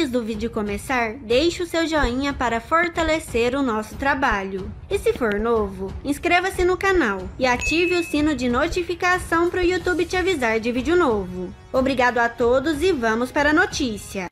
Antes do vídeo começar, deixe o seu joinha para fortalecer o nosso trabalho. E se for novo, inscreva-se no canal e ative o sino de notificação para o YouTube te avisar de vídeo novo. Obrigado a todos e vamos para a notícia.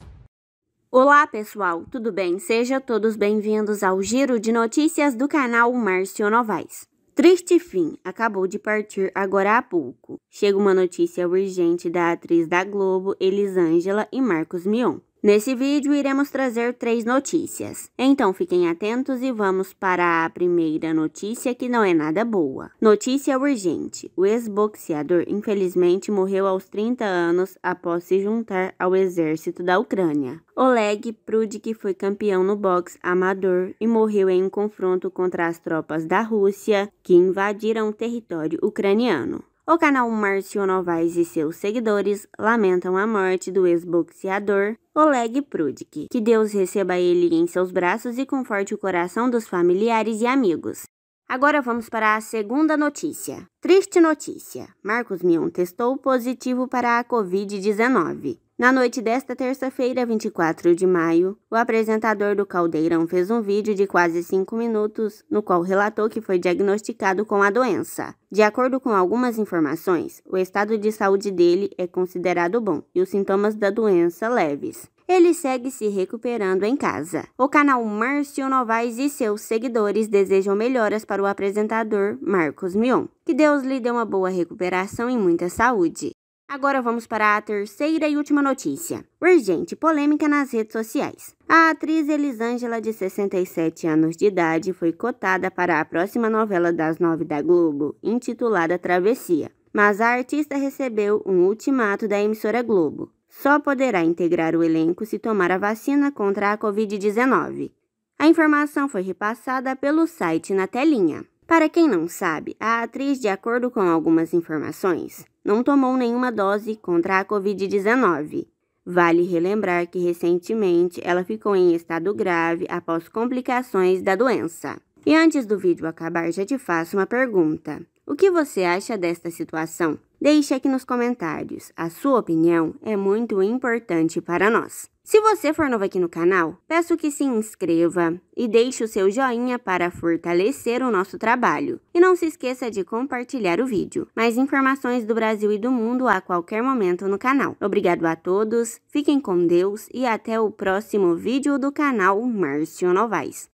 Olá pessoal, tudo bem? Sejam todos bem-vindos ao Giro de Notícias do canal Márcio Novaes. Triste fim, acabou de partir agora há pouco. Chega uma notícia urgente da atriz da Globo, Elisângela e Marcos Mion. Nesse vídeo, iremos trazer três notícias. Então, fiquem atentos e vamos para a primeira notícia, que não é nada boa. Notícia urgente. O ex-boxeador, infelizmente, morreu aos 30 anos após se juntar ao exército da Ucrânia. Oleg Prudnik foi campeão no boxe amador e morreu em um confronto contra as tropas da Rússia, que invadiram o território ucraniano. O canal Márcio Novaes e seus seguidores lamentam a morte do ex-boxeador Oleg Prudnik. Que Deus receba ele em seus braços e conforte o coração dos familiares e amigos. Agora vamos para a segunda notícia. Triste notícia: Marcos Mion testou positivo para a Covid-19. Na noite desta terça-feira, 24 de maio, o apresentador do Caldeirão fez um vídeo de quase cinco minutos, no qual relatou que foi diagnosticado com a doença. De acordo com algumas informações, o estado de saúde dele é considerado bom e os sintomas da doença leves ele segue se recuperando em casa. O canal Márcio Novaes e seus seguidores desejam melhoras para o apresentador Marcos Mion. Que Deus lhe dê uma boa recuperação e muita saúde. Agora vamos para a terceira e última notícia. Urgente polêmica nas redes sociais. A atriz Elisângela, de 67 anos de idade, foi cotada para a próxima novela das nove da Globo, intitulada Travessia. Mas a artista recebeu um ultimato da emissora Globo. Só poderá integrar o elenco se tomar a vacina contra a Covid-19. A informação foi repassada pelo site na telinha. Para quem não sabe, a atriz, de acordo com algumas informações, não tomou nenhuma dose contra a Covid-19. Vale relembrar que recentemente ela ficou em estado grave após complicações da doença. E antes do vídeo acabar, já te faço uma pergunta. O que você acha desta situação? Deixe aqui nos comentários. A sua opinião é muito importante para nós. Se você for novo aqui no canal, peço que se inscreva e deixe o seu joinha para fortalecer o nosso trabalho. E não se esqueça de compartilhar o vídeo. Mais informações do Brasil e do mundo a qualquer momento no canal. Obrigado a todos, fiquem com Deus e até o próximo vídeo do canal Márcio Novaes.